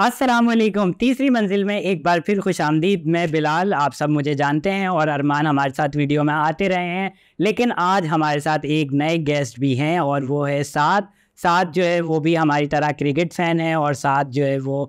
असलम तीसरी मंजिल में एक बार फिर खुश आमदीद मैं बिलाल आप सब मुझे जानते हैं और अरमान हमारे साथ वीडियो में आते रहे हैं लेकिन आज हमारे साथ एक नए गेस्ट भी हैं और वो है साथ साथ जो है वो भी हमारी तरह क्रिकेट फ़ैन है और साथ जो है वो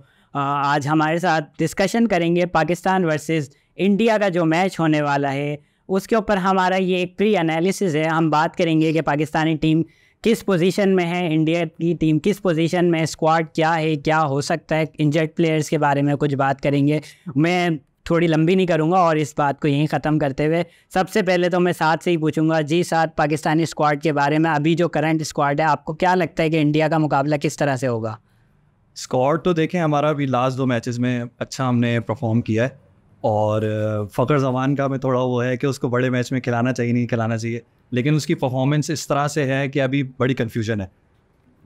आज हमारे साथ डिस्कशन करेंगे पाकिस्तान वर्सेस इंडिया का जो मैच होने वाला है उसके ऊपर हमारा ये एक प्री एनालिसिस है हम बात करेंगे कि पाकिस्तानी टीम किस पोजीशन में है इंडिया की टीम किस पोजीशन में स्क्वाड क्या है क्या हो सकता है इंजर्ड प्लेयर्स के बारे में कुछ बात करेंगे मैं थोड़ी लंबी नहीं करूँगा और इस बात को यहीं ख़त्म करते हुए सबसे पहले तो मैं साथ से ही पूछूंगा जी साथ पाकिस्तानी स्क्वाड के बारे में अभी जो करंट स्क्वाड है आपको क्या लगता है कि इंडिया का मुकाबला किस तरह से होगा स्क्वाड तो देखें हमारा अभी लास्ट दो मैचेस में अच्छा हमने परफॉर्म किया है और फ़ख्र जवान का मैं थोड़ा वो है कि उसको बड़े मैच में खिलाना चाहिए नहीं खिलाना चाहिए लेकिन उसकी परफॉर्मेंस इस तरह से है कि अभी बड़ी कन्फ्यूजन है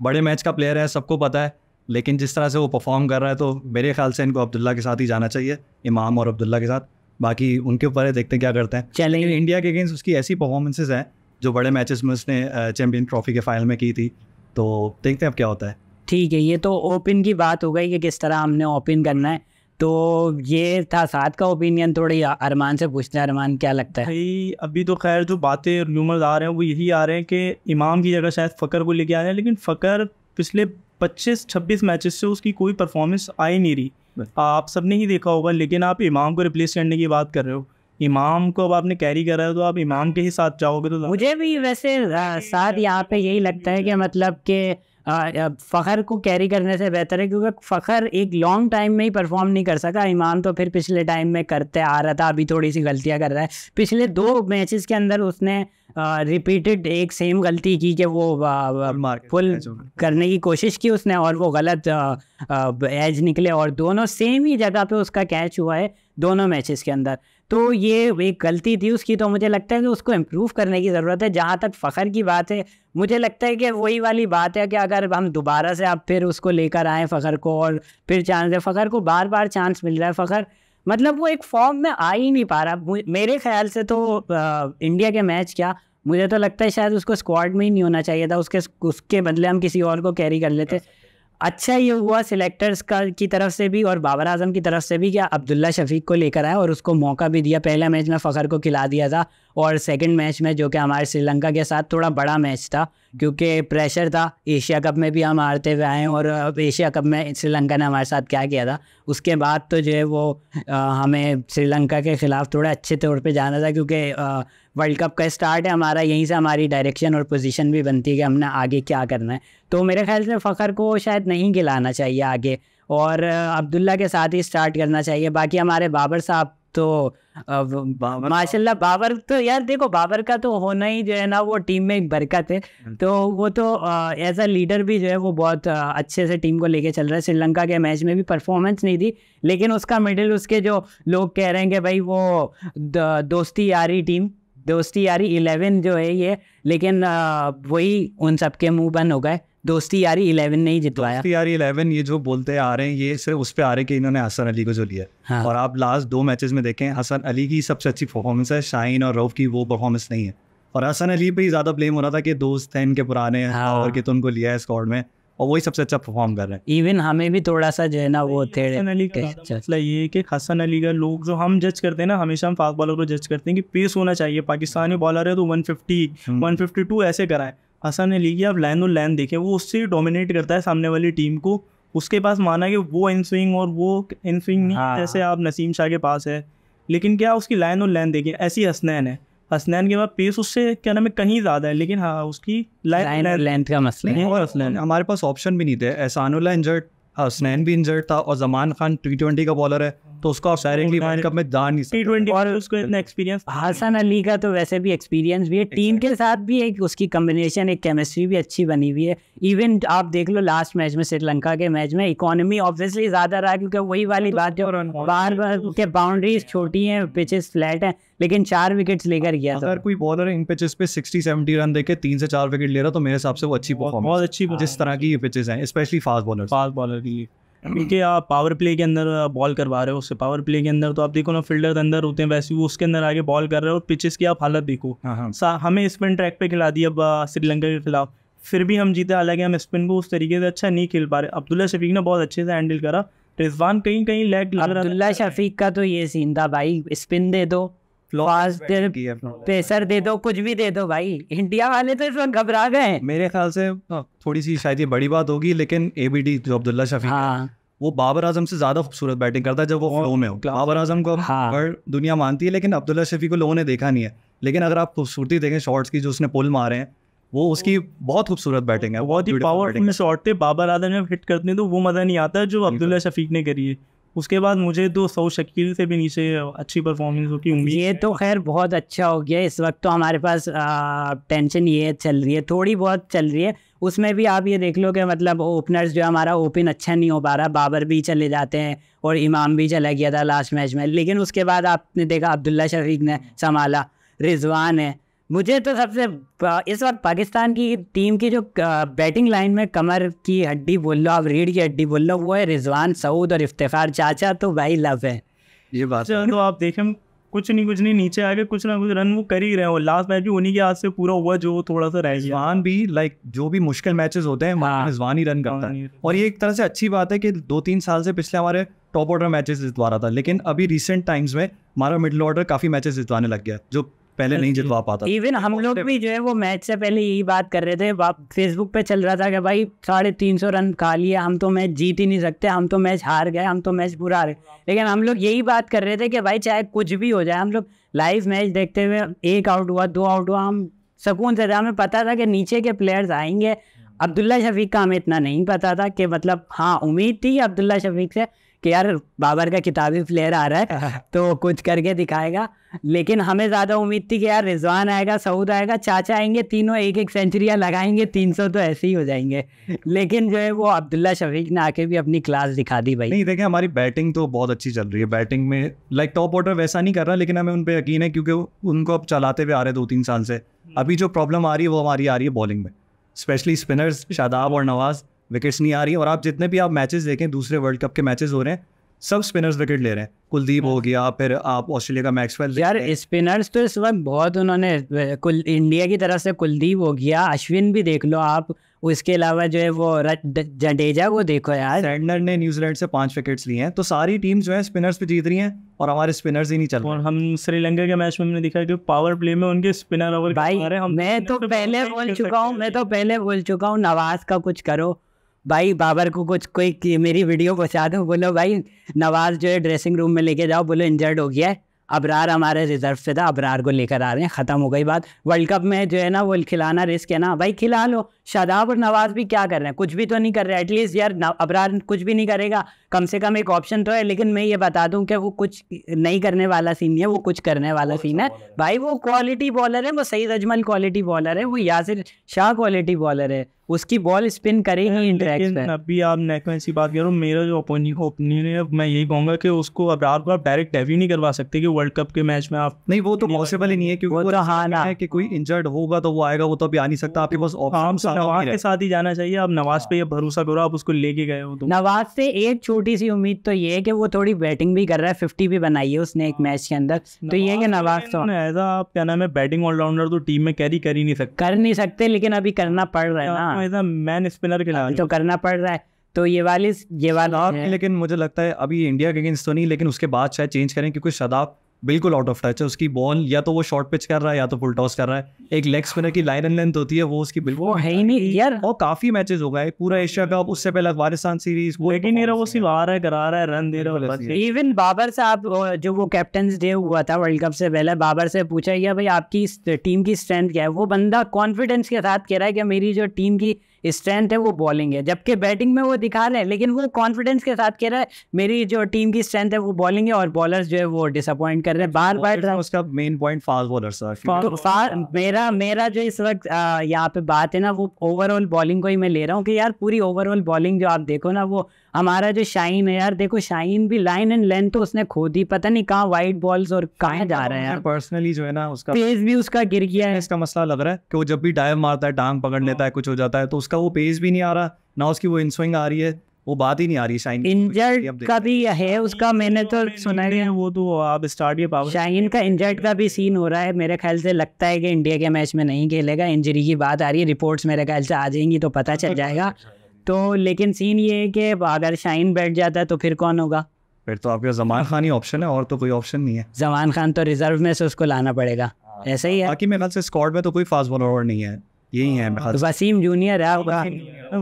बड़े मैच का प्लेयर है सबको पता है लेकिन जिस तरह से वो परफॉर्म कर रहा है तो मेरे ख्याल से इनको अब्दुल्ला के साथ ही जाना चाहिए इमाम और अब्दुल्ला के साथ बाकी उनके ऊपर है देखते हैं क्या करते हैं चैलेंज इंडिया के अगेंस्ट उसकी ऐसी परफॉर्मेंसेज हैं जो बड़े मैचेस में उसने चैम्पियन ट्रॉफी के फाइनल में की थी तो देखते हैं अब क्या होता है ठीक है ये तो ओपन की बात हो गई कि किस तरह हमने ओपन करना है तो ये था साथ का ओपिनियन थोड़ी अरमान से पूछते हैं अरमान क्या लगता है भाई अभी तो खैर जो बातें रूमर्स आ रहे हैं वो यही आ रहे हैं कि इमाम की जगह शायद फ़कर को लेके आ रहे हैं लेकिन फ़कर पिछले पच्चीस छब्बीस मैचेस से उसकी कोई परफॉर्मेंस आ ही नहीं रही आप सबने ही देखा होगा लेकिन आप इमाम को रिप्लेस करने की बात कर रहे हो इमाम को अब आपने कैरी करा है तो आप इमाम के ही साथ जाओगे तो मुझे भी वैसे साथ यहाँ पे यही लगता है कि मतलब कि फ़खर को कैरी करने से बेहतर है क्योंकि फ़खर एक लॉन्ग टाइम में ही परफॉर्म नहीं कर सका ईमान तो फिर पिछले टाइम में करते आ रहा था अभी थोड़ी सी गलतियाँ कर रहा है पिछले दो मैचेस के अंदर उसने रिपीटेड एक सेम गलती की कि वो फुल करने की कोशिश की उसने और वो गलत एज निकले और दोनों सेम ही जगह पे उसका कैच हुआ है दोनों मैचेस के अंदर तो ये एक गलती थी उसकी तो मुझे लगता है कि उसको इम्प्रूव करने की ज़रूरत है जहाँ तक फ़खर की बात है मुझे लगता है कि वही वाली बात है कि अगर हम दोबारा से आप फिर उसको लेकर आएँ फ़खर को और फिर चांस दें फ़खर को बार बार चांस मिल रहा है फ़खर मतलब वो एक फॉर्म में आ ही नहीं पा रहा मेरे ख्याल से तो आ, इंडिया के मैच क्या मुझे तो लगता है शायद उसको स्क्वाड में ही नहीं होना चाहिए था उसके उसके बदले हम किसी और को कैरी कर लेते अच्छा ये हुआ सिलेक्टर्स का की तरफ से भी और बाबर आजम की तरफ से भी क्या अब्दुल्ला शफीक को लेकर आया और उसको मौका भी दिया पहला मैच में फ़खर को खिला दिया था और सेकंड मैच में जो कि हमारे श्रीलंका के साथ थोड़ा बड़ा मैच था क्योंकि प्रेशर था एशिया कप में भी हम हारते हुए आए और अब एशिया कप में श्रीलंका ने हमारे साथ क्या किया था उसके बाद तो जो है वो हमें श्रीलंका के ख़िलाफ़ थोड़ा अच्छे तौर पे जाना था क्योंकि वर्ल्ड कप का स्टार्ट है हमारा यहीं से हमारी डायरेक्शन और पोजीशन भी बनती है कि हमने आगे क्या करना है तो मेरे ख्याल से फ़खर को शायद नहीं खिलाना चाहिए आगे और अब्दुल्ला के साथ ही स्टार्ट करना चाहिए बाकी हमारे बाबर साहब तो माशाल्लाह बाबर तो यार देखो बाबर का तो होना ही जो है ना वो टीम में एक बरकत है हम्म। तो वो तो एज अ लीडर भी जो है वो बहुत अच्छे से टीम को लेके चल रहा है श्रीलंका के मैच में भी परफॉर्मेंस नहीं थी लेकिन उसका मिडिल उसके जो लोग कह रहे हैं कि भाई वो दोस्ती यारी टीम दोस्ती यारी इलेवन जो है ये लेकिन वही उन सबके मुँह बंद हो गए दोस्ती यारी इलेवन ने ही जितवाया दोस्ती यारी इलेवन ये जो बोलते आ रहे हैं ये सिर्फ उस पर आ रहे हैं कि इन्होंने हसन अली को जो लिया हाँ। और आप लास्ट दो मैचेस में देखें हसन अली की सबसे अच्छी परफॉर्मेंस है शाइन और रऊफ की वो परफॉर्मेंस नहीं है और हसन अली पे ही ज़्यादा ब्लेम हो रहा था कि दोस्त हैं इनके पुराने हाँ। और कि तुमको तो लिया है स्कॉड में और वही सबसे अच्छा परफॉर्म कर रहे हैं इवन हमें भी थोड़ा सा जो है ना वो थे हसन अली के मतलब ये कि हसन अली का लोग जो हम जज करते हैं ना हमेशा हम फास्ट बॉलर को जज करते हैं कि पेस होना चाहिए पाकिस्तानी बॉलर है तो 150 152 हम्म। ऐसे कराए हसन अली की आप लाइन और लाइन देखें वो उससे डोमिनेट करता है सामने वाली टीम को उसके पास माना कि वो इन स्विंग और वो इन स्विंग हाँ। जैसे आप नसीम शाह के पास है लेकिन क्या उसकी लाइन और लाइन देखें ऐसी हसनैन है हसनैन के बाद पेस उससे क्या नाम है कहीं ज़्यादा है लेकिन हाँ उसकी लाइन लेंथ का मसला है और हसनैन हमारे पास ऑप्शन भी नहीं थे एहसानुल्ला इंजर्ड हाँ, स्नैन भी इंजर्ड था और जमान खान टी ट्वेंटी का बॉलर है तो उसको आप डायरेक्टली वर्ल्ड कप में जा नहीं टी ट्वेंटी और उसको इतना एक्सपीरियंस हसन अली का तो वैसे भी एक्सपीरियंस भी है टीम के साथ भी एक उसकी कम्बिनेशन एक केमिस्ट्री भी अच्छी बनी हुई है इवन आप देख लो लास्ट मैच में श्रीलंका के मैच में इकोनॉमी ऑब्वियसली ज़्यादा रहा क्योंकि वही वाली तो बात जो बार बार के बाउंड्रीज छोटी हैं पिचेस फ्लैट हैं लेकिन चार विकेट्स लेकर गया अगर कोई बॉलर इन पिचेस पे 60 70 रन देके तीन से चार विकेट ले रहा तो मेरे हिसाब से वो अच्छी बहुत अच्छी जिस तरह की ये पिचेस हैं specially fast bowler fast bowler दिए ठीक है आप पावर प्ले के अंदर बॉल करवा रहे हो उससे पावर प्ले के अंदर तो आप देखो ना फील्डर के अंदर होते हैं वैसे वो उसके अंदर आगे बॉल कर रहे हो और पिचेस की आप हालत देखो हाँ, हाँ। हमें स्पिन ट्रैक पे खिला दिया श्रीलंका के खिलाफ फिर भी हम जीते हालांकि हम स्पिन को उस तरीके से अच्छा नहीं खेल पा रहे अब्दुल्ला शफीक ने बहुत अच्छे से हैंडल करा रिजवान कहीं कहीं लैग अब्दुल्ला शफीक का तो ये सीन था भाई स्पिन दे दो आज प्रेशर दे दो कुछ भी दे दो भाई इंडिया वाले तो इसमें घबरा गए मेरे ख्याल से हाँ, थोड़ी सी शायद ये बड़ी बात होगी लेकिन एबीडी जो अब्दुल्ला शफी हाँ। वो बाबर आजम से ज्यादा खूबसूरत बैटिंग करता है जब वो फ्लो में हो बाबर आजम को हाँ। दुनिया मानती है लेकिन अब्दुल्ला शफी को लोगों ने देखा नहीं है लेकिन अगर आप खूबसूरती देखें शॉट्स की जो उसने पुल मारे हैं वो उसकी बहुत खूबसूरत बैटिंग है बहुत ही पावरफुल शॉट थे बाबर आजम जब हिट करते हैं तो वो मजा नहीं आता जो अब्दुल्ला शफीक ने करी है उसके बाद मुझे तो सऊ शकील से भी नीचे अच्छी परफॉर्मेंस होती उम्मीद ये तो खैर बहुत अच्छा हो गया इस वक्त तो हमारे पास आ, टेंशन ये चल रही है थोड़ी बहुत चल रही है उसमें भी आप ये देख लो कि मतलब ओपनर्स जो हमारा ओपन अच्छा नहीं हो पा रहा बाबर भी चले जाते हैं और इमाम भी चला गया था लास्ट मैच में लेकिन उसके बाद आपने देखा अब्दुल्ला शरीक ने संभाला रिजवान है मुझे तो सबसे इस वक्त पाकिस्तान की टीम की जो बैटिंग लाइन में कमर की हड्डी बोल लो आप रीढ़ की हड्डी बोल लो वो है रिजवान सऊद और इफ्तार चाचा तो भाई लव है ये बात है। तो आप देखें कुछ नहीं कुछ नहीं नीचे आगे कुछ ना कुछ रन वो कर ही रहे हो लास्ट मैच भी उन्हीं के हाथ से पूरा हुआ जो थोड़ा सा रिजवान भी लाइक जो भी मुश्किल मैचेस होते हैं हाँ। रिजवान ही रन करता है और ये एक तरह से अच्छी बात है कि दो तीन साल से पिछले हमारे टॉप ऑर्डर मैचेस जितवा रहा था लेकिन अभी रिसेंट टाइम्स में हमारा मिडिल ऑर्डर काफ़ी मैचेस जितवाने लग गया जो पहले नहीं जितवा पाता इवन हम लोग भी जो है वो मैच से पहले यही बात कर रहे थे फेसबुक पे चल रहा था कि भाई साढ़े तीन सौ रन खा लिया हम तो मैच जीत ही नहीं सकते हम तो मैच हार गए हम तो मैच बुरा हार गए लेकिन हम लोग यही बात कर रहे थे कि भाई चाहे कुछ भी हो जाए हम लोग लाइव मैच देखते हुए एक आउट हुआ दो आउट हुआ हम सुकून से था हमें पता था कि नीचे के प्लेयर्स आएंगे hmm. अब्दुल्ला शफीक का हमें इतना नहीं पता था कि मतलब हाँ उम्मीद थी अब्दुल्ला शफीक से कि यार बाबर का किताबी प्लेयर आ रहा है तो कुछ करके दिखाएगा लेकिन हमें ज़्यादा उम्मीद थी कि यार रिजवान आएगा सऊद आएगा चाचा आएंगे तीनों एक एक सेंचुरियाँ लगाएंगे तीन सौ तो ऐसे ही हो जाएंगे लेकिन जो है वो अब्दुल्ला शफीक ने आके भी अपनी क्लास दिखा दी भाई नहीं देखें हमारी बैटिंग तो बहुत अच्छी चल रही है बैटिंग में लाइक टॉप ऑर्डर वैसा नहीं कर रहा लेकिन हमें उन पर यकीन है क्योंकि उनको अब चलाते हुए आ रहे दो तीन साल से हम्म। अभी जो प्रॉब्लम आ रही है वो हमारी आ रही है बॉलिंग में स्पेशली स्पिनर्स शादाब और नवाज़ विकेट्स नहीं आ रही और आप जितने भी आप मैचेस देखें दूसरे वर्ल्ड कप के मैचेस हो रहे हैं सब स्पिनर्स विकेट ले रहे हैं कुलदीप हो हाँ। गया फिर आप ऑस्ट्रेलिया का मैक्सवेल यार स्पिनर्स तो इस वक्त बहुत उन्होंने कुल इंडिया की तरफ से कुलदीप हो गया अश्विन भी देख लो आप उसके अलावा जो है वो जडेजा को देखो यार सैंडलर ने न्यूजीलैंड से पांच विकेट्स लिए हैं तो सारी टीम जो है स्पिनर्स पे जीत रही हैं और हमारे स्पिनर्स ही नहीं चल और हम श्रीलंका के मैच में हमने दिखा कि पावर प्ले में उनके स्पिनर ओवर भाई मैं तो पहले बोल चुका हूँ मैं तो पहले बोल चुका हूँ नवाज का कुछ करो भाई बाबर को कुछ कोई मेरी वीडियो पहुँचा दो बोलो भाई नवाज जो है ड्रेसिंग रूम में लेके जाओ बोलो इंजर्ड हो गया है अबरार हमारे रिजर्व से था अबरार को लेकर आ रहे हैं ख़त्म हो गई बात वर्ल्ड कप में जो है ना वो खिलाना रिस्क है ना भाई खिला लो शादाब और नवाज भी क्या कर रहे हैं कुछ भी तो नहीं कर रहे एटलीस्ट यार अबरार कुछ भी नहीं करेगा कम से कम एक ऑप्शन तो है लेकिन मैं ये बता दूं कि वो कुछ नहीं करने वाला सीन है वो कुछ करने वाला सीन है भाई वो क्वालिटी बॉलर है वो सईद अजमल क्वालिटी बॉलर है वो यासिर शाह क्वालिटी बॉलर है उसकी बॉल स्पिन करेगी लेकिन अभी आप नेक में ऐसी बात करो मेरा जो ओपनिंग है मैं यही कहूंगा कि उसको अब आप डायरेक्ट डेब्यू नहीं करवा सकते कि वर्ल्ड कप के मैच में आप नहीं वो तो पॉसिबल ही नहीं है क्योंकि वो, वो तो हाँ है कि कोई इंजर्ड होगा तो वो आएगा वो तो अभी आ नहीं सकता आपके पास ऑप्शन हाँ, तो नवाज के साथ ही जाना चाहिए आप नवाज हाँ। पे भरोसा करो आप उसको लेके गए हो तो नवाज से एक छोटी सी उम्मीद तो ये है कि वो थोड़ी बैटिंग भी कर रहा है फिफ्टी भी बनाई है उसने एक मैच के अंदर तो ये कि नवाज तो एज तो- आप क्या नाम है बैटिंग ऑलराउंडर तो टीम में कैरी कर ही नहीं सकते कर नहीं सकते लेकिन अभी करना पड़ रहा है ना हाँ। मैन स्पिनर तो करना पड़ रहा है तो ये वाली ये वाला लेकिन मुझे लगता है अभी इंडिया के अगेंस्ट तो नहीं लेकिन उसके बाद शायद चेंज करें क्योंकि शदाब बिल्कुल आउट ऑफ टच है उसकी बॉल या तो वो शॉर्ट पिच कर रहा है या तो फुल टॉस कर रहा है एक लेग स्पिनर की लाइन एंड लेंथ होती है वो उसकी बिल्कुल वो है ही नहीं यार और काफी मैचेस हो गए पूरा एशिया कप उससे पहले अफगानिस्तान सीरीज वो ही नहीं रहा वो सिर्फ आ रहा है करा रहा है रन दे रहा है इवन बाबर साहब जो वो कैप्टन डे हुआ था वर्ल्ड कप से पहले बाबर से पूछा गया भाई आपकी टीम की स्ट्रेंथ क्या है वो बंदा कॉन्फिडेंस के साथ कह रहा है कि मेरी जो टीम की स्ट्रेंथ है वो बॉलिंग है जबकि बैटिंग में वो दिखा रहे हैं लेकिन वो कॉन्फिडेंस के साथ कह रहा है मेरी जो टीम की स्ट्रेंथ है वो बॉलिंग है और बॉलर्स जो है वो डिसअपॉइंट कर रहे हैं बार बार उसका main point fast bowler sir मेरा मेरा जो इस वक्त यहाँ पे बात है ना वो ओवरऑल बॉलिंग को ही मैं ले रहा हूँ कि यार पूरी ओवरऑल बॉलिंग जो आप देखो ना वो हमारा जो शाइन है यार देखो शाइन भी लाइन एंड लेंथ तो उसने खो दी पता नहीं कहाँ वाइट बॉल्स और कहाँ जा रहे हैं पर्सनली जो है ना उसका पेज भी उसका गिर गया है इसका मसला लग रहा है कि वो जब भी डाइव मारता है टांग पकड़ लेता है हाँ। कुछ हो जाता है तो उसका वो पेज भी नहीं आ रहा ना उसकी वो इन स्विंग आ रही है वो बात ही नहीं आ रही शाइन इंजर्ड का भी है उसका मैंने तो, तो सुना है वो तो आप स्टार्ट ये पावर शाइन का इंजर्ड का भी सीन हो रहा है मेरे ख्याल से लगता है कि इंडिया के मैच में नहीं खेलेगा इंजरी की बात आ रही है रिपोर्ट्स मेरे ख्याल से आ जाएंगी तो पता चल जाएगा तो लेकिन सीन ये है कि अगर शाइन बैठ जाता है तो फिर कौन होगा फिर तो आपके जमान खान ही ऑप्शन है और तो कोई ऑप्शन नहीं है जमान खान तो रिजर्व में से उसको लाना पड़ेगा हाँ, ऐसा ही है बाकी मेरे ख्याल से स्कॉट में तो कोई फास्ट बॉलर नहीं है यही है हाँ, तो वसीम जूनियर है होगा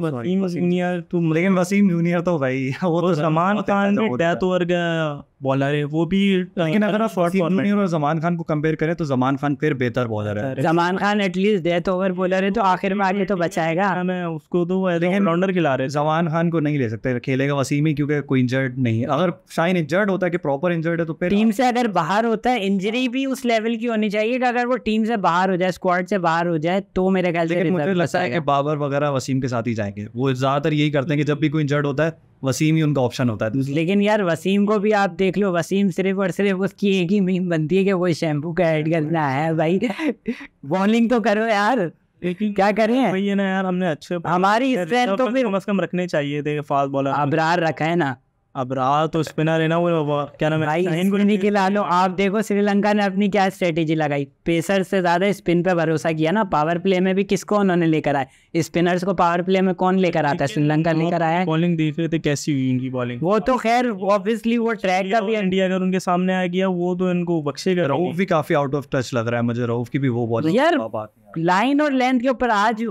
वसीम जूनियर हाँ, तुम तो लेकिन वसीम जूनियर तो भाई वो तो समान खान ने डेथ ओवर बॉलर है वो भी uh, लेकिन अगर आप और जमान खान को कंपेयर करें तो जमान खान फिर बेहतर बॉलर है Zaman Khan at least death over bowler है तो आखिर में आगे तो बचाएगा मैं उसको तो ऑलराउंडर खिला रहे जमान खान को नहीं ले सकते खेलेगा वसीम ही क्योंकि कोई इंजर्ड नहीं अगर शाइन इंजर्ड होता है कि प्रॉपर इंजर्ड है तो फिर टीम से अगर बाहर होता है इंजरी भी उस लेवल की होनी चाहिए कि अगर वो टीम से बाहर हो जाए स्क्वाड से बाहर हो जाए तो मेरे ख्याल से मुझे लगता है कि बाबर वगैरह वसीम के साथ ही जाएंगे वो ज़्यादातर यही करते हैं कि जब भी कोई इंजर्ड होता है वसीम ही उनका ऑप्शन होता है तो लेकिन यार वसीम को भी आप देख लो वसीम सिर्फ और सिर्फ उसकी एक ही मीम बनती है कि वो शैम्पू का ऐड करना है भाई बॉलिंग तो करो यार क्या करें भाई ना यार हमने अच्छे हमारी स्ट्रेंथ तो फिर कम से कम रखने चाहिए थे फास्ट बॉलर अबरार रखा है ना अबरार तो स्पिनर है ना वो क्या नाम है खिला लो आप देखो श्रीलंका ने अपनी क्या स्ट्रेटेजी लगाई पेसर से ज़्यादा स्पिन पे भरोसा किया ना पावर प्ले में भी किसको उन्होंने लेकर आए स्पिनर्स को पावर प्ले में कौन लेकर आता है श्रीलंका लेकर आया बॉलिंग देख रहे थे कैसी हुई उनकी बॉलिंग वो तो खैर ऑब्वियसली वो ट्रैक का भी इंडिया अगर उनके सामने आ गया वो तो इनको बख्शेगा रऊफ भी काफी आउट ऑफ टच लग रहा है मुझे रऊफ की भी वो बॉलिंग यार लाइन और लेंथ के ऊपर आज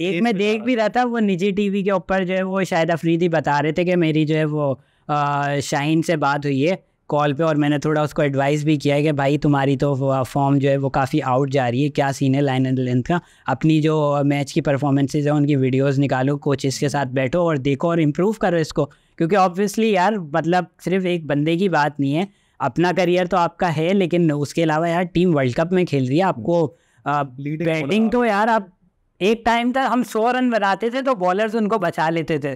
एक में देख भी रहा था वो निजी टीवी के ऊपर जो है वो शायद अफरीदी बता रहे थे कि मेरी जो है वो शाइन से बात हुई है कॉल पे और मैंने थोड़ा उसको एडवाइस भी किया है कि भाई तुम्हारी तो फॉर्म जो है वो काफ़ी आउट जा रही है क्या सीन है लाइन एंड लेंथ का अपनी जो मैच की परफॉर्मेंसेज है उनकी वीडियोस निकालो कोचेस के साथ बैठो और देखो और इम्प्रूव करो इसको क्योंकि ऑब्वियसली यार मतलब सिर्फ एक बंदे की बात नहीं है अपना करियर तो आपका है लेकिन उसके अलावा यार टीम वर्ल्ड कप में खेल रही है आपको बैटिंग तो यार आप एक टाइम तक हम सौ रन बनाते थे तो बॉलर्स उनको बचा लेते थे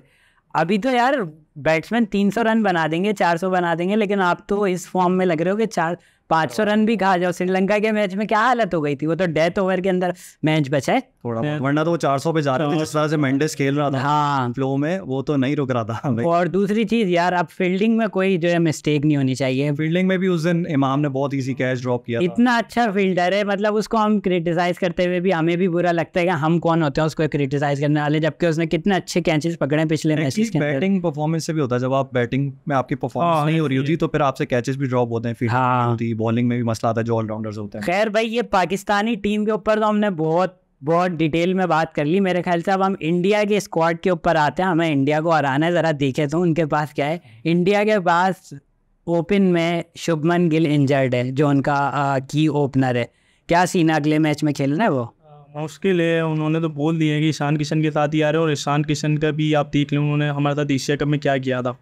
अभी तो यार बैट्समैन तीन सौ रन बना देंगे चार सौ बना देंगे लेकिन आप तो इस फॉर्म में लग रहे हो कि चार पांच सौ रन भी खा जाओ श्रीलंका के मैच में क्या हालत हो गई थी वो तो डेथ ओवर के अंदर मैच बचा थोड़ा वरना तो वो चार सौ पे जा रहा था जिस तरह से खेल रहा था हाँ फ्लो में वो तो नहीं रुक रहा था और दूसरी चीज यार अब फील्डिंग में कोई जो है मिस्टेक नहीं होनी चाहिए फील्डिंग में भी उस दिन इमाम ने बहुत ईजी कैच ड्रॉप किया इतना अच्छा फील्डर है मतलब उसको हम क्रिटिसाइज करते हुए भी हमें भी बुरा लगता है कि हम कौन होते हैं उसको क्रिटिसाइज करने वाले जबकि उसने कितने अच्छे कैचेस पकड़े पिछले मैचेस बैटिंग परफॉर्मेंस से भी होता है जब आप बैटिंग में आपकी परफॉर्मेंस हाँ, नहीं हो रही होती तो फिर आपसे कैचेस भी ड्रॉप होते हैं फील्डिंग बॉलिंग में भी मसला आता है जो ऑलराउंडर्स होते हैं खैर भाई ये पाकिस्तानी टीम के ऊपर तो हमने बहुत बहुत डिटेल में बात कर ली मेरे ख्याल से अब हम इंडिया के स्क्वाड के ऊपर आते हैं हमें इंडिया को हराना ज़रा देखे तो उनके पास क्या है इंडिया के पास ओपन में शुभमन गिल इंजर्ड है जो उनका आ, की ओपनर है क्या सीन अगले मैच में खेलना है वो मुश्किल है उन्होंने तो बोल दिया है कि ईशान किशन के साथ ही आ रहे और ईशान किशन का भी आप देख लें उन्होंने हमारे साथ एशिया कप में क्या किया था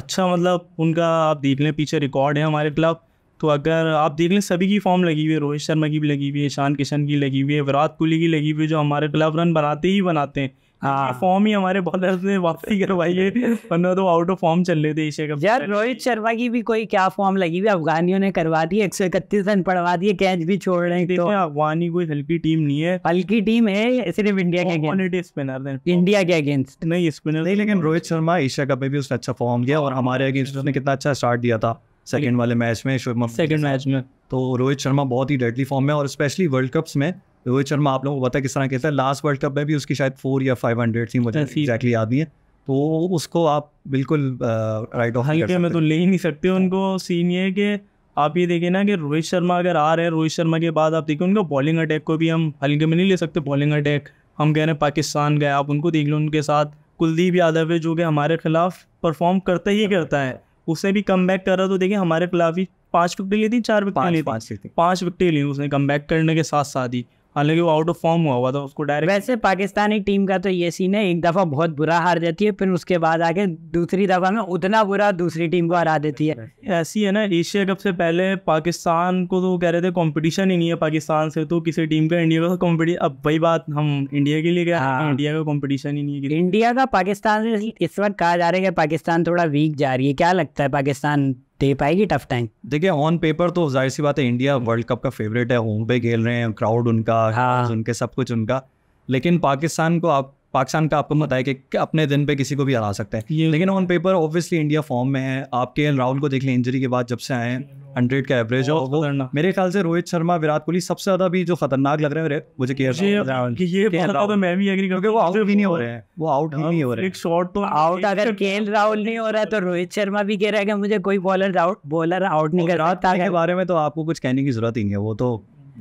अच्छा मतलब उनका आप देख लें पीछे रिकॉर्ड है हमारे क्लब तो अगर आप देख लें सभी की फॉर्म लगी हुई है रोहित शर्मा की भी लगी हुई है ईशान किशन की लगी हुई है विराट कोहली की लगी हुई है जो हमारे क्लब रन बनाते ही बनाते हैं हाँ फॉर्म अच्छा। ही हमारे बॉलर्स ने वापसी करवाई है वरना तो आउट ऑफ फॉर्म चल रहे थे एशिया कप यार रोहित शर्मा की भी कोई क्या फॉर्म लगी हुई अफगानियों ने करवा दी एक सौ इकतीस रन पड़वा दिए कैच भी छोड़ रहे हैं तो अफगानी कोई हल्की टीम नहीं है हल्की टीम है सिर्फ इंडिया के अगेंस्ट स्पिनर इंडिया के अगेंस्ट नहीं स्पिनर नहीं लेकिन रोहित शर्मा एशिया कप में भी उसने अच्छा फॉर्म किया और हाँ। हमारे अगेंस्ट उसने कितना अच्छा स्टार्ट दिया था सेकेंड वाले मैच में शर्मा सेकेंड मैच में तो रोहित शर्मा बहुत ही डेडली फॉर्म में और स्पेशली वर्ल्ड कप्स में रोहित शर्मा आप लोगों को पता है किस तरह कहता है लास्ट वर्ल्ड कप में भी उसकी शायद फोर या फाइव हंड्रेड थी मुझे एग्जैक्टली याद नहीं है तो उसको आप बिल्कुल राइट ऑफ हाइट में तो ले ही नहीं सकते उनको सीन ये कि आप ये देखें ना कि रोहित शर्मा अगर आ रहे हैं रोहित शर्मा के बाद आप देखें उनका बॉलिंग अटैक को भी हम हल्के में नहीं ले सकते बॉलिंग अटैक हम कह रहे हैं पाकिस्तान गए आप उनको देख लो उनके साथ कुलदीप यादव है जो कि हमारे खिलाफ परफॉर्म करता ही करता है उसने भी कम बैक करा तो देखिए हमारे खिलाफ ही पाँच विकटें ली थी चार विकटें ली थी पाँच विकटें ली उसने कम बैक करने के साथ साथ ही हालांकि वो आउट ऑफ फॉर्म हुआ हुआ था उसको डायरेक्ट वैसे पाकिस्तानी टीम का तो ये सीन है एक दफ़ा बहुत बुरा हार जाती है फिर उसके बाद आके दूसरी दफ़ा में उतना बुरा दूसरी टीम को हरा देती है ऐसी है ना एशिया कप से पहले पाकिस्तान को तो कह रहे थे कॉम्पिटिशन ही नहीं है पाकिस्तान से तो किसी टीम का इंडिया का कॉम्पिटिशन अब वही बात हम इंडिया के लिए क्या हाँ। इंडिया का कॉम्पिटिशन ही नहीं है इंडिया का पाकिस्तान से इस वक्त कहा जा रहा है कि पाकिस्तान थोड़ा वीक जा रही है क्या लगता है पाकिस्तान दे पाएगी टफ टाइम देखिए ऑन पेपर तो जाहिर सी बात है इंडिया वर्ल्ड कप का फेवरेट है होम पे खेल रहे हैं क्राउड उनका हाँ। उनके सब कुछ उनका लेकिन पाकिस्तान को आप पाकिस्तान का आपको बताया कि अपने दिन पे किसी को भी हरा सकते हैं लेकिन on paper obviously India form में है आप के एल राहुल को देख लें इंजरी के बाद जब से आए हंड्रेड का एवरेज और वो मेरे ख्याल से रोहित शर्मा विराट कोहली सबसे ज्यादा भी जो खतरनाक लग रहे हैं मुझे ये तो मैं भी क्योंकि वो आउट भी नहीं हो रहे हैं वो आउट ही नहीं हो रहे अगर के राहुल नहीं हो रहा तो रोहित शर्मा भी कह रहा है मुझे कोई बॉलर आउट बॉलर आउट नहीं कर रहा के बारे में तो आपको कुछ कहने की जरूरत ही नहीं है वो तो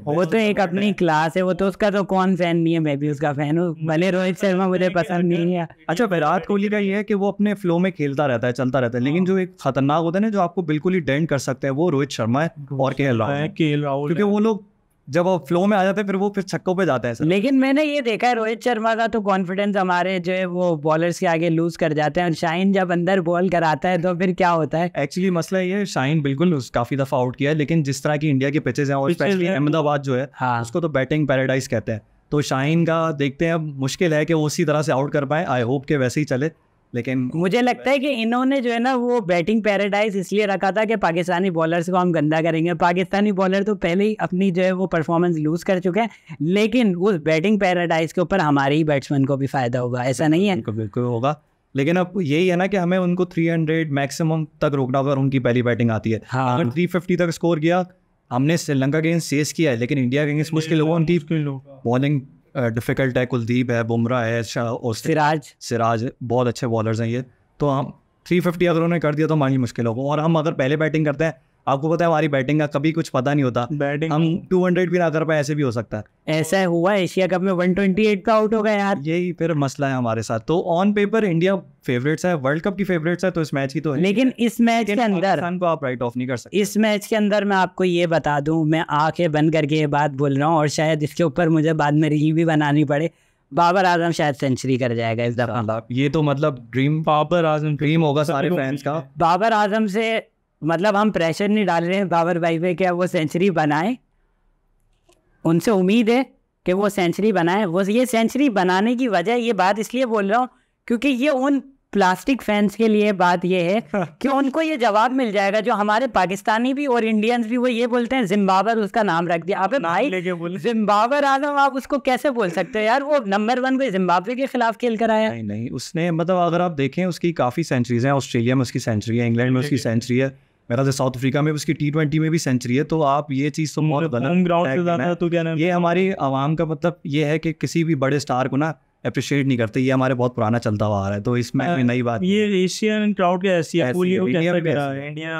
वो तो एक अपनी क्लास है वो तो उसका तो कौन फैन नहीं है मैं भी उसका फैन हूँ भले रोहित शर्मा मुझे पसंद नहीं है अच्छा विराट कोहली का ये है कि वो अपने फ्लो में खेलता रहता है चलता रहता है लेकिन हाँ। जो एक खतरनाक होता है ना जो आपको बिल्कुल ही डेंट कर सकते हैं वो रोहित शर्मा है और के एल राहुल क्योंकि वो लोग जब वो फ्लो में आ जाते हैं फिर वो फिर छक्कों पे जाता है सर लेकिन मैंने ये देखा है रोहित शर्मा का तो कॉन्फिडेंस हमारे जो है वो बॉलर्स के आगे लूज कर जाते हैं और शाइन जब अंदर बॉल कराता है तो फिर क्या होता है एक्चुअली मसला ये शाइन बिल्कुल काफी दफा आउट किया है लेकिन जिस तरह की इंडिया के पिचेज हैं और स्पेशली अहमदाबाद जो है हाँ। उसको तो बैटिंग पैराडाइज कहते हैं तो शाइन का देखते हैं अब मुश्किल है कि वो उसी तरह से आउट कर पाए आई होप के वैसे ही चले लेकिन मुझे लगता है कि इन्होंने जो है ना वो बैटिंग पैराडाइज इसलिए रखा था कि पाकिस्तानी बॉलर्स को हम गंदा करेंगे पाकिस्तानी बॉलर तो पहले ही अपनी जो है वो परफॉर्मेंस लूज कर चुके हैं लेकिन उस बैटिंग पैराडाइज के ऊपर हमारे ही बैट्समैन को भी फायदा होगा ऐसा नहीं है बिल्कुल होगा लेकिन अब यही है ना कि हमें उनको 300 मैक्सिमम तक रोकना होगा उनकी पहली बैटिंग आती है हाँ। अगर 350 तक स्कोर किया हमने श्रीलंका के अगेंस्ट सेस किया है लेकिन इंडिया के अगेंस्ट मुश्किल होगा उनकी बॉलिंग डिफिकल्ट है कुलदीप है बुमराह है अच्छा, सिराज सिराज बहुत अच्छे बॉलर्स हैं ये तो हम थ्री फिफ्टी अगर उन्होंने कर दिया तो हमारी मुश्किल होगा और हम अगर पहले बैटिंग करते हैं आपको पता है हमारी बैटिंग का कभी कुछ पता नहीं होता बैटिंग हम टू हंड्रेड भी ना कर पाए ऐसे भी हो सकता है ऐसा हुआ एशिया कप में वन ट्वेंटी एट का आउट हो गया यार यही फिर मसला है हमारे साथ तो ऑन पेपर इंडिया फेवरेट्स है वर्ल्ड कप की फेवरेट्स है तो इस मैच की तो है लेकिन इस मैच के अंदर को आप राइट ऑफ नहीं कर सकते इस मैच के अंदर मैं आपको ये बता दूं मैं आंखें बंद करके ये बात बोल रहा हूँ और शायद इसके ऊपर मुझे बाद में रिव्यू भी बनानी पड़े बाबर आजम शायद सेंचुरी कर जाएगा इस दफा ये तो मतलब ड्रीम बाबर आजम ड्रीम होगा सारे फैंस का बाबर आजम से मतलब हम प्रेशर नहीं डाल रहे हैं बाबर भाई पे क्या वो सेंचुरी बनाए उनसे उम्मीद है कि वो सेंचुरी बनाए वो ये सेंचुरी बनाने की वजह ये बात इसलिए बोल रहा हूँ क्योंकि ये उन प्लास्टिक फैंस के लिए बात ये है हाँ। कि उनको ये जवाब मिल जाएगा जो हमारे पाकिस्तानी भी और इंडियंस भी वो ये बोलते हैं जिम्बावर उसका नाम रख दिया अबे भाई जिम्बावर आजम आप उसको कैसे बोल सकते हो यार वो नंबर वन को जिम्बावे के खिलाफ खेल कर आया नहीं नहीं उसने मतलब अगर आप देखें उसकी काफ़ी सेंचुरीज हैं ऑस्ट्रेलिया में उसकी सेंचुरी है इंग्लैंड में उसकी सेंचुरी है मेरा साउथ अफ्रीका में उसकी टी ट्वेंटी में भी सेंचुरी है तो आप ये चीज़ तो बहुत मतलब गलत ग्राउंड तो क्या ये हमारी आवाम का मतलब ये है कि किसी भी बड़े स्टार को ना अप्रिशिएट नहीं करते ये हमारे बहुत पुराना चलता हुआ आ रहा है तो इसमें कोई हाँ, नई बात ये एशियन क्राउड का ऐसी है पूरी इंडिया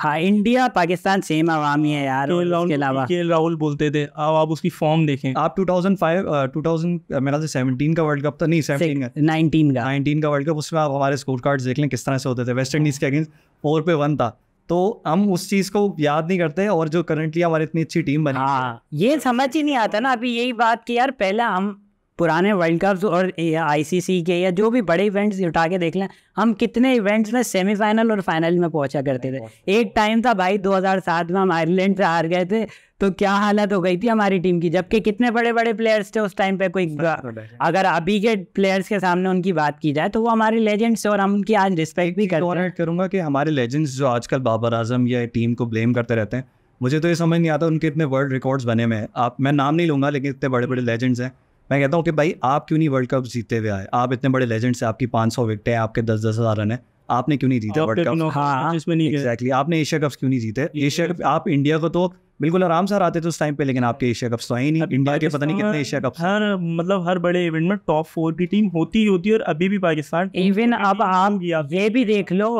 हाँ इंडिया पाकिस्तान सेम आवामी है यार के अलावा के राहुल बोलते थे अब आप उसकी फॉर्म देखें आप 2005 2000 मेरा से 17 का वर्ल्ड कप था नहीं 17 का 19 का 19 का वर्ल्ड कप उसमें आप हमारे स्कोर कार्ड देख लें किस तरह से होते थे वेस्ट इंडीज के अगेंस्ट फोर पे वन था तो हम उस चीज को याद नहीं करते और जो करंटली हमारी इतनी अच्छी टीम बनी हाँ ये समझ ही नहीं आता ना अभी यही बात कि यार पहला हम पुराने वर्ल्ड कप और आईसीसी के या जो भी बड़े इवेंट्स उठा के देख लें हम कितने इवेंट्स में सेमीफाइनल और फाइनल में पहुंचा करते थे एक टाइम था भाई 2007 में हम आयरलैंड से हार गए थे तो क्या हालत हो गई थी हमारी टीम की जबकि कितने बड़े बड़े प्लेयर्स थे उस टाइम पे कोई अगर अभी के प्लेयर्स के सामने उनकी बात की जाए तो वो हमारे लेजेंड्स और हम उनकी आज रिस्पेक्ट भी तो करते हैं करूंगा कि हमारे लेजेंड्स जो आजकल बाबर आजम या टीम को ब्लेम करते रहते हैं मुझे तो ये समझ नहीं आता उनके इतने वर्ल्ड रिकॉर्ड्स बने हुए हैं आप मैं नाम नहीं लूँगा लेकिन इतने बड़े बड़े लेजेंड्स हैं मैं कहता हूँ कि भाई आप क्यों नहीं वर्ल्ड कप जीते हुए आए आप इतने बड़े लेजेंड्स हैं आपकी पाँच सौ विकटें हैं आपके दस दस हज़ार रन है आपने क्यों नहीं जीता वर्ल्ड कप हाँ एग्जैक्टली आपने एशिया कप क्यों नहीं जीते एशिया कप आप इंडिया को तो बिल्कुल आराम से हराते थे उस टाइम पे लेकिन आपके एशिया कप तो है नहीं इंडिया के पता नहीं कितने एशिया कप हर मतलब हर बड़े इवेंट में टॉप फोर की टीम होती ही होती है और अभी भी पाकिस्तान इवन अब आप ये भी देख लो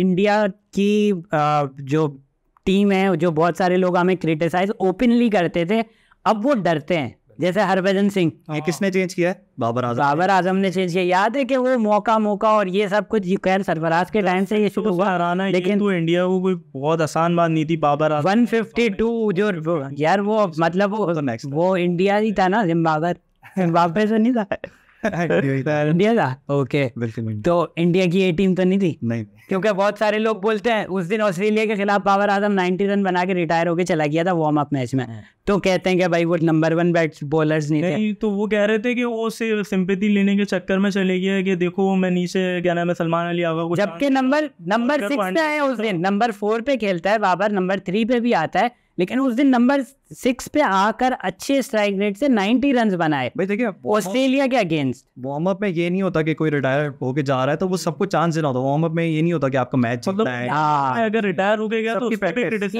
इंडिया की जो टीम है जो बहुत सारे लोग हमें क्रिटिसाइज ओपनली करते थे अब वो डरते हैं जैसे हरभजन सिंह हाँ। किसने चेंज किया बाबर आजम बाबर आजम ने चेंज किया याद है कि वो मौका मौका और ये सब कुछ खैर सरफराज के टाइम से तो ये शुरू हुआ हराना लेकिन तो इंडिया को कोई बहुत आसान बात नहीं थी बाबर वन फिफ्टी टू जो यार वो तो मतलब वो इंडिया ही था ना जिम्बाब्वे जिम्बाब्वे से नहीं था इंडिया का ओके तो इंडिया की ये टीम तो नहीं थी नहीं क्योंकि बहुत सारे लोग बोलते हैं उस दिन ऑस्ट्रेलिया के खिलाफ पावर आजम नाइनटी रन बना के रिटायर होके चला गया था वार्म अप मैच में हाँ। तो कहते हैं कि भाई वो नंबर वन बैट बॉलर नहीं, नहीं थे तो वो कह रहे थे कि वो सिर्फ सिंपति लेने के चक्कर में चले गया कि देखो मैं नीचे क्या नाम है सलमान अली आगा जबकि नंबर नंबर सिक्स पे आए उस हाँ। दिन नंबर फोर पे खेलता है बाबर नंबर थ्री पे भी आता है लेकिन उस दिन नंबर सिक्स पे आकर अच्छे स्ट्राइक रेट से नाइनटी रन बनाए भाई देखिए ऑस्ट्रेलिया के अगेंस्ट वार्म अप में ये नहीं होता कि कोई रिटायर होके जा रहा है तो वो सबको चांस देना होता वार्म अप में ये नहीं होता कि आपका मैच मतलब है अगर रिटायर हो गया तो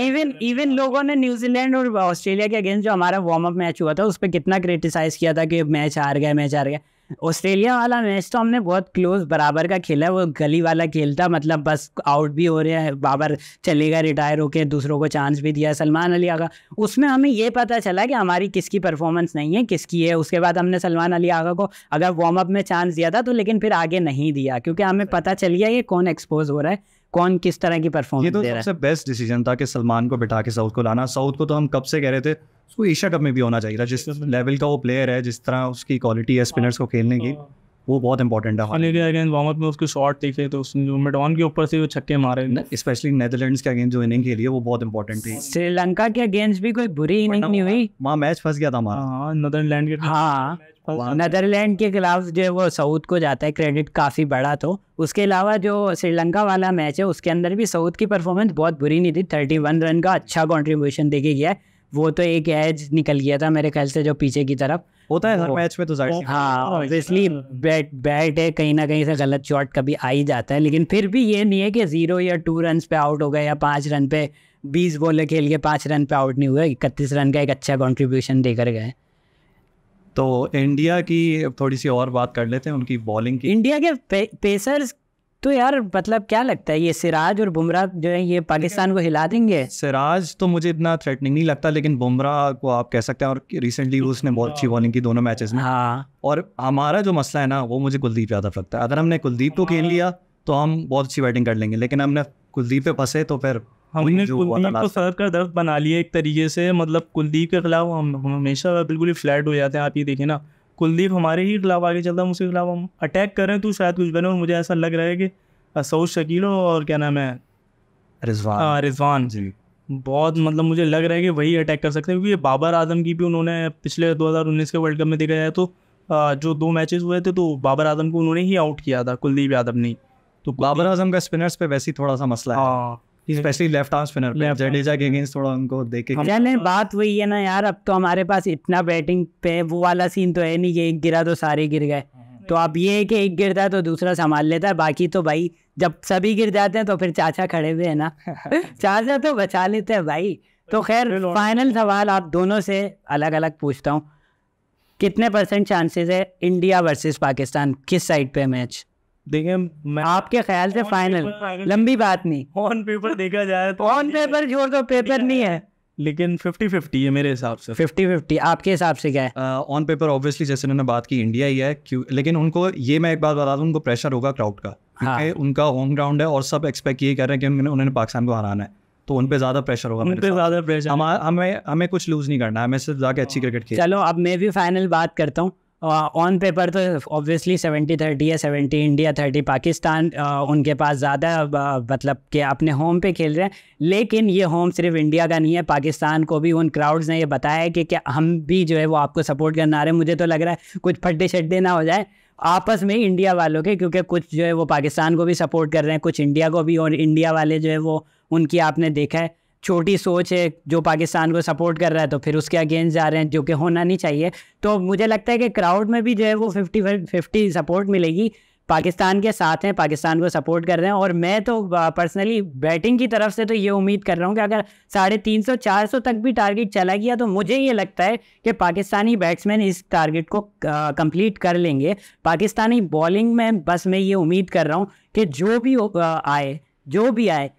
इवन इवन लोगों ने न्यूजीलैंड और ऑस्ट्रेलिया के अगेंस्ट जो हमारा वार्म अप मैच हुआ था उस पर कितना क्रिटिसाइज किया था कि मैच हार गया मैच हार गया ऑस्ट्रेलिया वाला मैच तो हमने बहुत क्लोज बराबर का खेला वो गली वाला खेल था मतलब बस आउट भी हो रहे हैं बाबर चलेगा रिटायर होके दूसरों को चांस भी दिया सलमान अली आगा उसमें हमें ये पता चला कि हमारी किसकी परफॉर्मेंस नहीं है किसकी है उसके बाद हमने सलमान अली आगा को अगर वार्म अप में चांस दिया था तो लेकिन फिर आगे नहीं दिया क्योंकि हमें पता चल गया ये कौन एक्सपोज हो रहा है कौन किस तरह की परफॉर्मेंस ये तो सबसे बेस्ट डिसीजन था कि सलमान को बिठा के साउथ को लाना साउथ को तो हम कब से कह रहे थे उसको एशिया कप में भी होना चाहिए था जिस लेवल का वो प्लेयर है जिस तरह उसकी क्वालिटी है स्पिनर्स को खेलने की हाँ। वो बहुत इंपॉर्टेंट है अनिल अगेंस्ट वार्म अप में उसके शॉट देखे तो उसने जो मिडॉन के ऊपर से वो छक्के मारे स्पेशली नेदरलैंड्स के अगेंस्ट जो इनिंग के लिए वो बहुत इंपॉर्टेंट थी श्रीलंका के अगेंस्ट भी कोई बुरी इनिंग नहीं हुई वहाँ मैच फंस गया था हमारा हाँ नेदरलैंड के हाँ नदरलैंड के खिलाफ जो वो सऊद को जाता है क्रेडिट काफ़ी बड़ा तो उसके अलावा जो श्रीलंका वाला मैच है उसके अंदर भी सऊद की परफॉर्मेंस बहुत बुरी नहीं थी थर्टी रन का अच्छा कॉन्ट्रीब्यूशन देके गया है वो तो एक एज निकल गया था मेरे ख्याल से जो पीछे की तरफ होता है हर मैच में तो हाँ ऑब्वियसली बैट बैट है कहीं ना कहीं से गलत शॉट कभी आ ही जाता है लेकिन फिर भी ये नहीं है कि जीरो या टू रन पे आउट हो गए या पाँच रन पे बीस बॉलें खेल के पाँच रन पे आउट नहीं हुए इकतीस रन का एक अच्छा कॉन्ट्रीब्यूशन देकर गए तो इंडिया की थोड़ी सी और बात कर लेते हैं उनकी बॉलिंग की इंडिया के पे, पेसर्स तो यार मतलब क्या लगता है ये सिराज और बुमराह जो है ये पाकिस्तान को हिला देंगे सिराज तो मुझे इतना थ्रेटनिंग नहीं लगता लेकिन बुमराह को आप कह सकते हैं और रिसेंटली उसने बहुत अच्छी बॉलिंग की दोनों मैचेस में हाँ और हमारा जो मसला है ना वो मुझे कुलदीप यादव लगता है अगर हमने कुलदीप को खेल लिया तो हम बहुत अच्छी बैटिंग कर लेंगे लेकिन हमने कुलदीप पे फंसे तो फिर हमने कुलदीप को सर का दर्द बना लिया एक तरीके से मतलब कुलदीप के खिलाफ हम हमेशा बिल्कुल ही फ्लैट हो जाते हैं आप ये देखें ना कुलदीप हमारे ही खिलाफ आगे चलता है उसके खिलाफ हम अटैक कर रहे हैं तो शायद कुछ बने और मुझे ऐसा लग रहा है कि सऊद शकील और क्या नाम है रिजवान हाँ रिजवान जी बहुत मतलब मुझे लग रहा है कि वही अटैक कर सकते हैं क्योंकि बाबर आजम की भी उन्होंने पिछले 2019 के वर्ल्ड कप में देखा जाए तो जो दो मैचेस हुए थे तो बाबर आजम को उन्होंने ही आउट किया था कुलदीप यादव ने तो बाबर आजम का स्पिनर्स पे वैसे ही थोड़ा सा मसला है हाँ स्पेशली लेफ्ट आर्म स्पिनर पे जडेजा के अगेंस्ट थोड़ा उनको देखे यार बात वही है ना यार अब तो हमारे पास इतना बैटिंग पे वो वाला सीन तो है नहीं कि एक गिरा तो सारे गिर गए हम्म। तो अब ये है कि एक गिरता है तो दूसरा संभाल लेता है बाकी तो भाई जब सभी गिर जाते हैं तो फिर चाचा खड़े हुए हैं ना चाचा तो बचा लेते हैं भाई तो खैर फाइनल सवाल आप दोनों से अलग अलग पूछता हूँ कितने परसेंट चांसेस है इंडिया वर्सेस पाकिस्तान किस साइड पे मैच देखिए मैं आपके ख्याल से फाइनल लंबी बात नहीं ऑन पेपर देखा जाए तो ऑन पेपर छोड़ दो पेपर नहीं है लेकिन फिफ्टी फिफ्टी है मेरे हिसाब से फिफ्टी फिफ्टी आपके हिसाब से क्या है ऑन पेपर ऑब्वियसली जैसे उन्होंने बात की इंडिया ही है क्यों लेकिन उनको ये मैं एक बात बता दूं उनको प्रेशर होगा क्राउड का हाँ. क्योंकि उनका होम ग्राउंड है और सब एक्सपेक्ट ये कर रहे हैं कि उन्होंने पाकिस्तान को हराना है तो उन पे ज़्यादा प्रेशर होगा उन पे ज़्यादा प्रेशर हमें हमें कुछ लूज़ नहीं करना है हमें सिर्फ जाके अच्छी क्रिकेट हाँ। खेल चलो अब मैं भी फाइनल बात करता हूँ ऑन uh, पेपर तो ऑब्वियसली सेवेंटी थर्टी है सेवेंटी इंडिया थर्टी पाकिस्तान उनके पास ज़्यादा uh, मतलब कि अपने होम पे खेल रहे हैं लेकिन ये होम सिर्फ इंडिया का नहीं है पाकिस्तान को भी उन क्राउड्स ने ये बताया है कि क्या हम भी जो है वो आपको सपोर्ट करना आ रहे हैं मुझे तो लग रहा है कुछ फट्टे शड्डे ना हो जाए आपस में इंडिया वालों के क्योंकि कुछ जो है वो पाकिस्तान को भी सपोर्ट कर रहे हैं कुछ इंडिया को भी और इंडिया वाले जो है वो उनकी आपने देखा है छोटी सोच है जो पाकिस्तान को सपोर्ट कर रहा है तो फिर उसके अगेंस्ट जा रहे हैं जो कि होना नहीं चाहिए तो मुझे लगता है कि क्राउड में भी जो है वो फिफ्टी फिफ्टी सपोर्ट मिलेगी पाकिस्तान के साथ हैं पाकिस्तान को सपोर्ट कर रहे हैं और मैं तो पर्सनली बैटिंग की तरफ से तो ये उम्मीद कर रहा हूँ कि अगर साढ़े तीन सौ चार सौ तक भी टारगेट चला गया तो मुझे ये लगता है कि पाकिस्तानी बैट्समैन इस टारगेट को कंप्लीट कर लेंगे पाकिस्तानी बॉलिंग में बस मैं ये उम्मीद कर रहा हूँ कि जो भी आए जो भी आए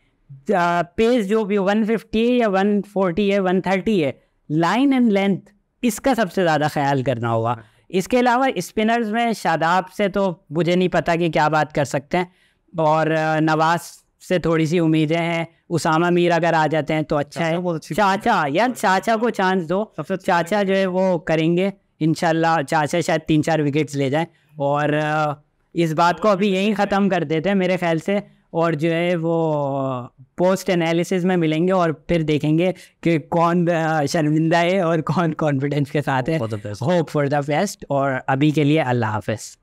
पेज जो भी वन फिफ्टी है या वन फोर्टी है वन थर्टी है लाइन एंड लेंथ इसका सबसे ज़्यादा ख्याल करना होगा इसके अलावा स्पिनर्स में शादाब से तो मुझे नहीं पता कि क्या बात कर सकते हैं और नवाज से थोड़ी सी उम्मीदें हैं उसामा मीर अगर आ जाते हैं तो अच्छा है चाचा यार चाचा को चांस दो चाचा जो है वो करेंगे इन चाचा शायद तीन चार विकेट्स ले जाएं और इस बात को अभी यहीं ख़त्म कर देते हैं मेरे ख्याल से और जो है वो पोस्ट एनालिसिस में मिलेंगे और फिर देखेंगे कि कौन शर्मिंदा है और कौन कॉन्फिडेंस के साथ है होप फॉर द बेस्ट और अभी के लिए अल्लाह हाफ